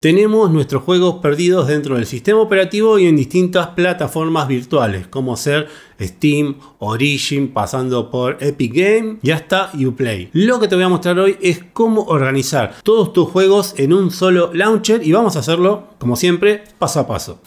Tenemos nuestros juegos perdidos dentro del sistema operativo y en distintas plataformas virtuales, como ser Steam, Origin, pasando por Epic Game y hasta Uplay. Lo que te voy a mostrar hoy es cómo organizar todos tus juegos en un solo launcher y vamos a hacerlo, como siempre, paso a paso.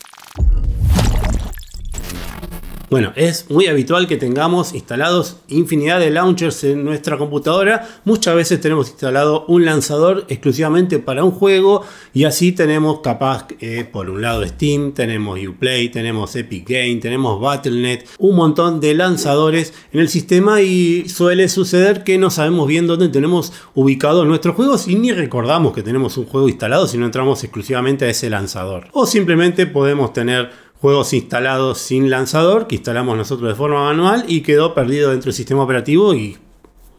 Bueno, es muy habitual que tengamos instalados infinidad de launchers en nuestra computadora. Muchas veces tenemos instalado un lanzador exclusivamente para un juego y así tenemos capaz, eh, por un lado Steam, tenemos Uplay, tenemos Epic Game, tenemos Battle.net, un montón de lanzadores en el sistema y suele suceder que no sabemos bien dónde tenemos ubicados nuestros juegos y ni recordamos que tenemos un juego instalado si no entramos exclusivamente a ese lanzador. O simplemente podemos tener juegos instalados sin lanzador, que instalamos nosotros de forma manual y quedó perdido dentro del sistema operativo y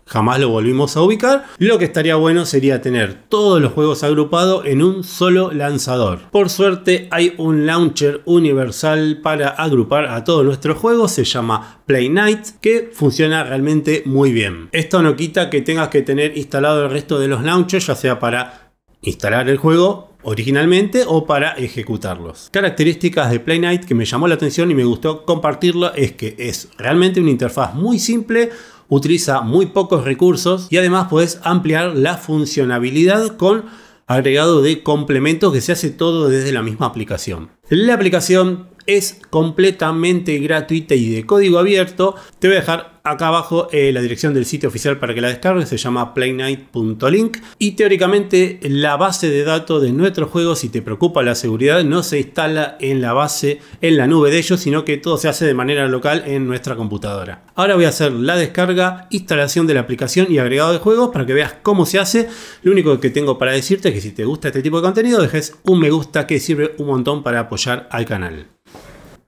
jamás lo volvimos a ubicar. Lo que estaría bueno sería tener todos los juegos agrupados en un solo lanzador. Por suerte hay un launcher universal para agrupar a todos nuestros juegos, se llama Play que funciona realmente muy bien. Esto no quita que tengas que tener instalado el resto de los launchers, ya sea para instalar el juego originalmente o para ejecutarlos. Características de Play que me llamó la atención y me gustó compartirlo es que es realmente una interfaz muy simple, utiliza muy pocos recursos y además puedes ampliar la funcionalidad con agregado de complementos que se hace todo desde la misma aplicación. La aplicación es completamente gratuita y de código abierto. Te voy a dejar acá abajo eh, la dirección del sitio oficial para que la descargue, se llama playnight.link y teóricamente la base de datos de nuestro juego, si te preocupa la seguridad, no se instala en la base, en la nube de ellos, sino que todo se hace de manera local en nuestra computadora. Ahora voy a hacer la descarga, instalación de la aplicación y agregado de juegos para que veas cómo se hace. Lo único que tengo para decirte es que si te gusta este tipo de contenido, dejes un me gusta que sirve un montón para apoyar al canal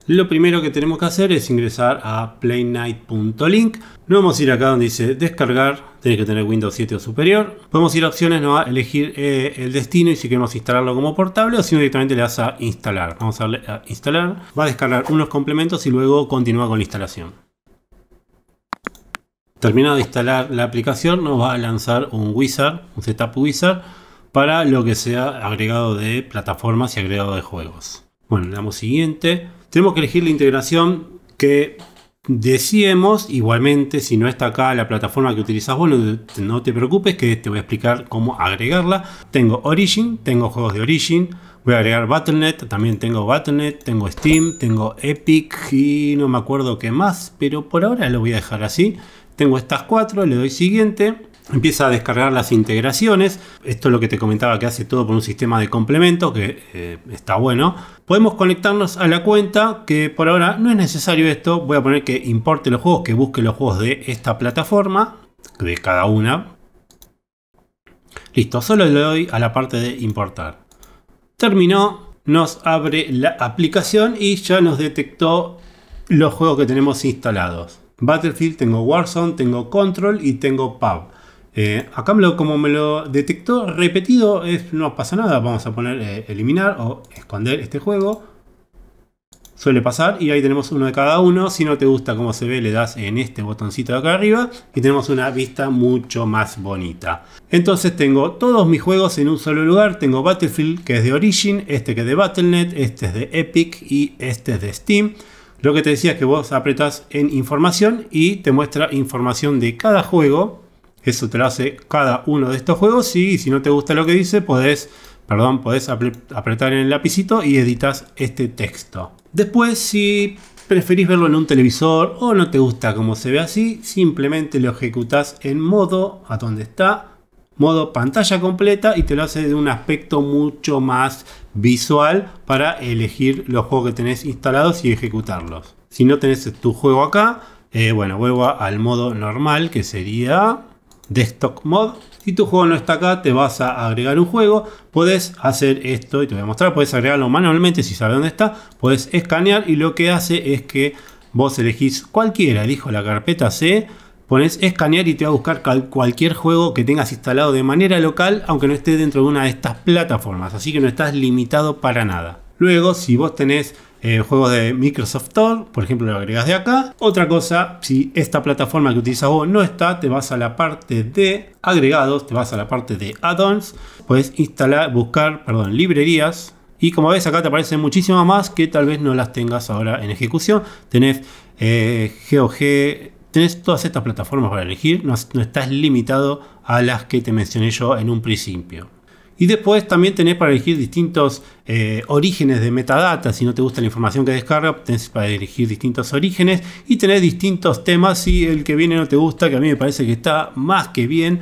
lo primero que tenemos que hacer es ingresar a playnight.link. Nos vamos a ir acá donde dice descargar, Tiene que tener Windows 7 o superior. Podemos ir a opciones, nos va a elegir eh, el destino y si queremos instalarlo como portable o si directamente le das a instalar. Vamos a darle a instalar, va a descargar unos complementos y luego continúa con la instalación. Terminado de instalar la aplicación, nos va a lanzar un wizard, un setup wizard, para lo que sea agregado de plataformas y agregado de juegos. Bueno, le damos siguiente tenemos que elegir la integración que decíamos, Igualmente, si no está acá la plataforma que utilizas vos, no te, no te preocupes que te voy a explicar cómo agregarla. Tengo Origin, tengo juegos de Origin, voy a agregar Battle.net, también tengo Battle.net, tengo Steam, tengo Epic y no me acuerdo qué más, pero por ahora lo voy a dejar así. Tengo estas cuatro, le doy siguiente empieza a descargar las integraciones. Esto es lo que te comentaba que hace todo por un sistema de complemento que eh, está bueno. Podemos conectarnos a la cuenta que por ahora no es necesario esto. Voy a poner que importe los juegos, que busque los juegos de esta plataforma, de cada una. Listo, solo le doy a la parte de importar. Terminó, nos abre la aplicación y ya nos detectó los juegos que tenemos instalados. Battlefield, tengo Warzone, tengo Control y tengo Pub. Eh, acá como me lo detectó repetido, es, no pasa nada. Vamos a poner eh, eliminar o esconder este juego. Suele pasar y ahí tenemos uno de cada uno. Si no te gusta cómo se ve, le das en este botoncito de acá arriba y tenemos una vista mucho más bonita. Entonces tengo todos mis juegos en un solo lugar. Tengo Battlefield que es de Origin, este que es de Battle.net, este es de Epic y este es de Steam. Lo que te decía es que vos apretas en información y te muestra información de cada juego eso te lo hace cada uno de estos juegos y si no te gusta lo que dice, podés, perdón, podés apretar en el lapicito y editas este texto. Después, si preferís verlo en un televisor o no te gusta cómo se ve así, simplemente lo ejecutas en modo, a donde está, modo pantalla completa y te lo hace de un aspecto mucho más visual para elegir los juegos que tenés instalados y ejecutarlos. Si no tenés tu juego acá, eh, bueno, vuelvo al modo normal que sería Desktop Mod. Si tu juego no está acá, te vas a agregar un juego. Puedes hacer esto y te voy a mostrar. Puedes agregarlo manualmente si sabes dónde está. Puedes escanear y lo que hace es que vos elegís cualquiera. Elijo la carpeta C. Pones escanear y te va a buscar cualquier juego que tengas instalado de manera local, aunque no esté dentro de una de estas plataformas. Así que no estás limitado para nada. Luego, si vos tenés eh, juegos de Microsoft Store, por ejemplo, lo agregas de acá. Otra cosa, si esta plataforma que utilizas vos no está, te vas a la parte de agregados, te vas a la parte de add-ons, puedes instalar, buscar, perdón, librerías. Y como ves acá te aparecen muchísimas más que tal vez no las tengas ahora en ejecución. Tenés GOG, eh, tenés todas estas plataformas para elegir, no, estás limitado a las que te mencioné yo en un principio. Y después también tenés para elegir distintos eh, orígenes de metadata. Si no te gusta la información que descarga, tenés para elegir distintos orígenes y tenés distintos temas. Si el que viene no te gusta, que a mí me parece que está más que bien.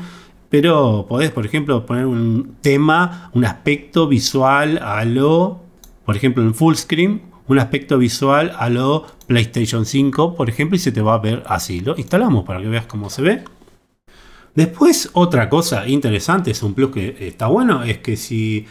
Pero podés, por ejemplo, poner un tema, un aspecto visual a lo, por ejemplo, en full screen, un aspecto visual a lo PlayStation 5, por ejemplo, y se te va a ver así. Lo instalamos para que veas cómo se ve. Después, otra cosa interesante, es un plus que está bueno, es que si,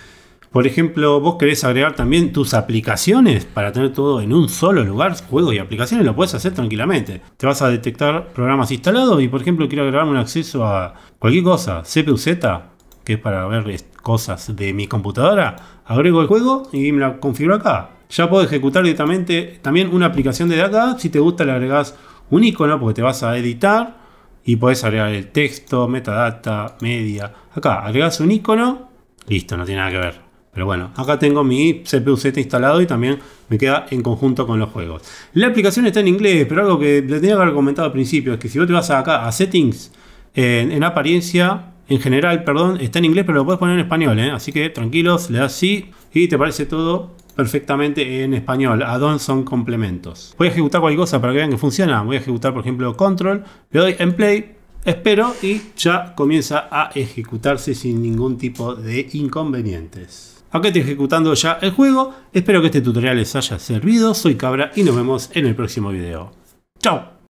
por ejemplo, vos querés agregar también tus aplicaciones para tener todo en un solo lugar, juegos y aplicaciones, lo puedes hacer tranquilamente. Te vas a detectar programas instalados y, por ejemplo, quiero agregarme un acceso a cualquier cosa, CPU-Z, que es para ver cosas de mi computadora, agrego el juego y me la configuro acá. Ya puedo ejecutar directamente también una aplicación de acá. Si te gusta, le agregas un icono porque te vas a editar y puedes agregar el texto, metadata, media. Acá agregas un icono, listo, no tiene nada que ver. Pero bueno, acá tengo mi CPU-Z instalado y también me queda en conjunto con los juegos. La aplicación está en inglés, pero algo que le tenía que haber comentado al principio es que si vos te vas acá a settings, en, apariencia, en general, perdón, está en inglés, pero lo puedes poner en español, ¿eh? así que tranquilos, le das sí y te parece todo perfectamente en español. a son complementos. Voy a ejecutar cualquier cosa para que vean que funciona. Voy a ejecutar, por ejemplo, control. Le doy en play. Espero y ya comienza a ejecutarse sin ningún tipo de inconvenientes. aunque estoy ejecutando ya el juego. Espero que este tutorial les haya servido. Soy Cabra y nos vemos en el próximo video. ¡Chao!